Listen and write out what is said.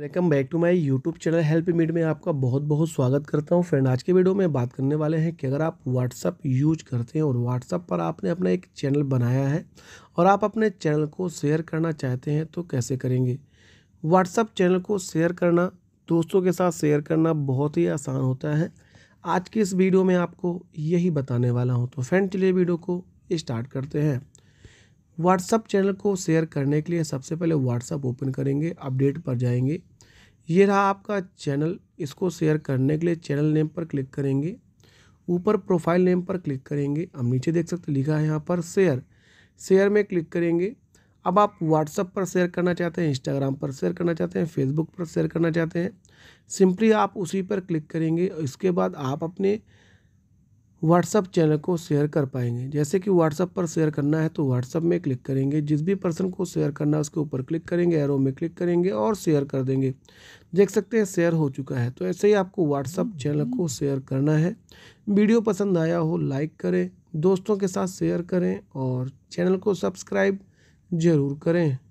welcome back to my YouTube channel help मीड में आपका बहुत बहुत स्वागत करता हूं फ्रेंड आज के वीडियो में बात करने वाले हैं कि अगर आप व्हाट्सअप यूज करते हैं और व्हाट्सअप पर आपने अपना एक चैनल बनाया है और आप अपने चैनल को शेयर करना चाहते हैं तो कैसे करेंगे व्हाट्सअप चैनल को शेयर करना दोस्तों के साथ शेयर करना बहुत ही आसान होता है आज की इस वीडियो में आपको यही बताने वाला हूँ तो फ्रेंड चलिए वीडियो को स्टार्ट करते हैं व्हाट्सअप चैनल को शेयर करने के लिए सबसे पहले व्हाट्सअप ओपन करेंगे अपडेट पर जाएंगे ये रहा आपका चैनल इसको शेयर करने के लिए चैनल नेम पर क्लिक करेंगे ऊपर प्रोफाइल नेम पर क्लिक करेंगे हम नीचे देख सकते लिखा है यहाँ पर शेयर शेयर में क्लिक करेंगे अब आप व्हाट्सअप पर शेयर करना चाहते हैं इंस्टाग्राम पर शेयर करना चाहते हैं फेसबुक पर शेयर करना चाहते हैं सिंपली आप उसी पर क्लिक करेंगे इसके बाद आप अपने व्हाट्सअप चैनल को शेयर कर पाएंगे जैसे कि व्हाट्सअप पर शेयर करना है तो व्हाट्सअप में क्लिक करेंगे जिस भी पर्सन को शेयर करना है उसके ऊपर क्लिक करेंगे एरो में क्लिक करेंगे और शेयर कर देंगे देख सकते हैं शेयर हो चुका है तो ऐसे ही आपको व्हाट्सअप चैनल को शेयर करना है वीडियो पसंद आया हो लाइक करें दोस्तों के साथ शेयर करें और चैनल को सब्सक्राइब ज़रूर करें